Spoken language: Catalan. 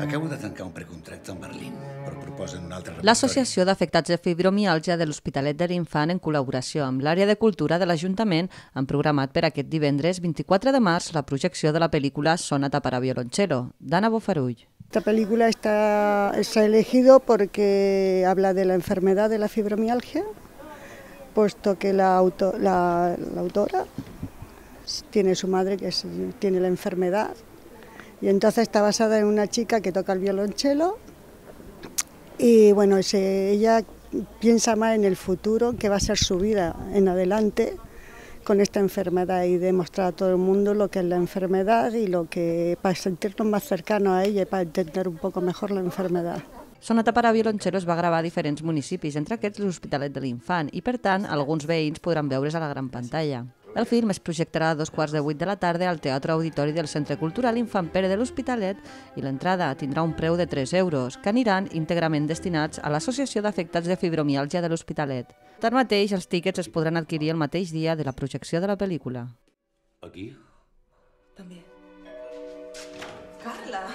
Acabo de tancar un precontracte en Berlín, però proposen un altre L'Associació d'Afectats de Fibromialgia de l'Hospitalet de l'Infant, en col·laboració amb l'Àrea de Cultura de l'Ajuntament, han programat per aquest divendres 24 de març la projecció de la pel·lícula Sonata para violonchelo, d'Anna Bofarull. Esta película está, se ha elegido porque habla de la enfermedad de la fibromialgia, puesto que la, auto, la, la autora tiene su madre que es, tiene la enfermedad Y entonces está basada en una chica que toca el violonchelo y bueno, ella piensa más en el futuro, que va a ser su vida en adelante con esta enfermedad y demostrar a todo el mundo lo que es la enfermedad y lo que para sentirnos más cercanos a ella y para entender un poco mejor la enfermedad. Sonata para violonchelos va a va a diferentes municipios, entre aquests los de l'Infant, y, y pertán algunos veins podrán veure's a la gran pantalla. El film es projectarà a dos quarts de vuit de la tarda al Teatre Auditori del Centre Cultural Infant Pere de l'Hospitalet i l'entrada tindrà un preu de 3 euros, que aniran íntegrament destinats a l'Associació d'Afectats de Fibromialgia de l'Hospitalet. Tanmateix, els tíquets es podran adquirir el mateix dia de la projecció de la pel·lícula. Aquí? També. Carla!